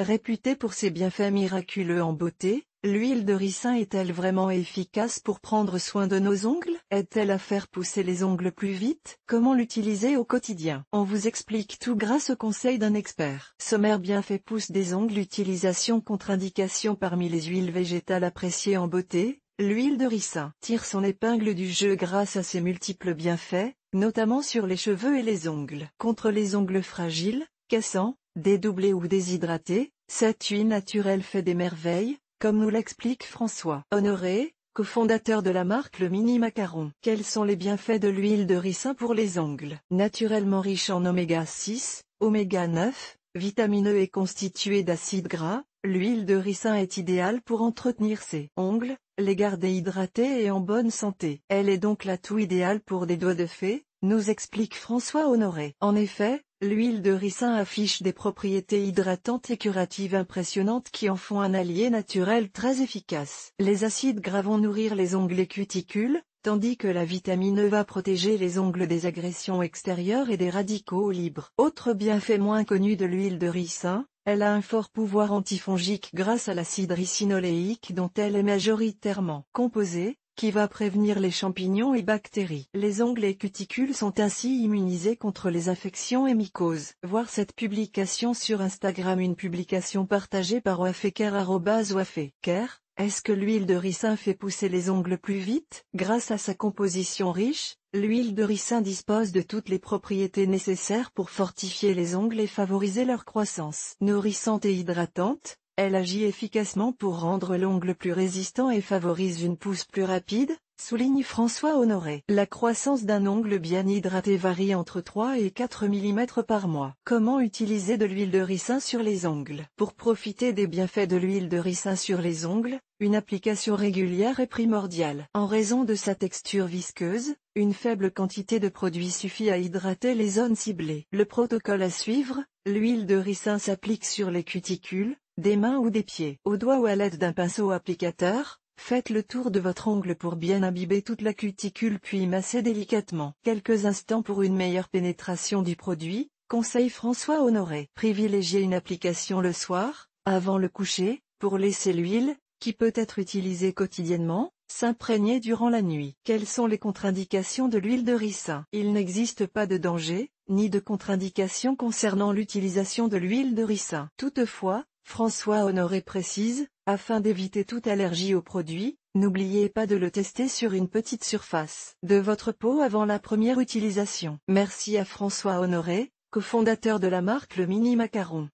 Réputée pour ses bienfaits miraculeux en beauté, l'huile de ricin est-elle vraiment efficace pour prendre soin de nos ongles est elle à faire pousser les ongles plus vite Comment l'utiliser au quotidien On vous explique tout grâce au conseil d'un expert. Sommaire bienfait pousse des ongles Utilisation contre-indication parmi les huiles végétales appréciées en beauté L'huile de ricin tire son épingle du jeu grâce à ses multiples bienfaits, notamment sur les cheveux et les ongles. Contre les ongles fragiles, cassants, Dédoublé ou déshydraté, cette huile naturelle fait des merveilles, comme nous l'explique François Honoré, cofondateur de la marque Le Mini Macaron. Quels sont les bienfaits de l'huile de ricin pour les ongles Naturellement riche en oméga 6, oméga 9, vitamine E et constituée d'acide gras, l'huile de ricin est idéale pour entretenir ses ongles, les garder hydratés et en bonne santé. Elle est donc l'atout idéal pour des doigts de fée, nous explique François Honoré. En effet, L'huile de ricin affiche des propriétés hydratantes et curatives impressionnantes qui en font un allié naturel très efficace. Les acides gras vont nourrir les ongles et cuticules, tandis que la vitamine E va protéger les ongles des agressions extérieures et des radicaux libres. Autre bienfait moins connu de l'huile de ricin, elle a un fort pouvoir antifongique grâce à l'acide ricinoléique dont elle est majoritairement composée, qui va prévenir les champignons et bactéries. Les ongles et cuticules sont ainsi immunisés contre les infections et mycoses. Voir cette publication sur Instagram une publication partagée par oafeker.oafeker. Est-ce que l'huile de ricin fait pousser les ongles plus vite Grâce à sa composition riche, l'huile de ricin dispose de toutes les propriétés nécessaires pour fortifier les ongles et favoriser leur croissance. Nourrissante et hydratante, elle agit efficacement pour rendre l'ongle plus résistant et favorise une pousse plus rapide, souligne François Honoré. La croissance d'un ongle bien hydraté varie entre 3 et 4 mm par mois. Comment utiliser de l'huile de ricin sur les ongles Pour profiter des bienfaits de l'huile de ricin sur les ongles, une application régulière est primordiale. En raison de sa texture visqueuse, une faible quantité de produit suffit à hydrater les zones ciblées. Le protocole à suivre, l'huile de ricin s'applique sur les cuticules, des mains ou des pieds. Au doigt ou à l'aide d'un pinceau applicateur, faites le tour de votre ongle pour bien imbiber toute la cuticule puis massez délicatement. Quelques instants pour une meilleure pénétration du produit, conseille François Honoré. Privilégiez une application le soir, avant le coucher, pour laisser l'huile, qui peut être utilisée quotidiennement, s'imprégner durant la nuit. Quelles sont les contre-indications de l'huile de ricin Il n'existe pas de danger, ni de contre-indication concernant l'utilisation de l'huile de ricin. Toutefois, François Honoré précise, afin d'éviter toute allergie au produit, n'oubliez pas de le tester sur une petite surface de votre peau avant la première utilisation. Merci à François Honoré, cofondateur de la marque Le Mini Macaron.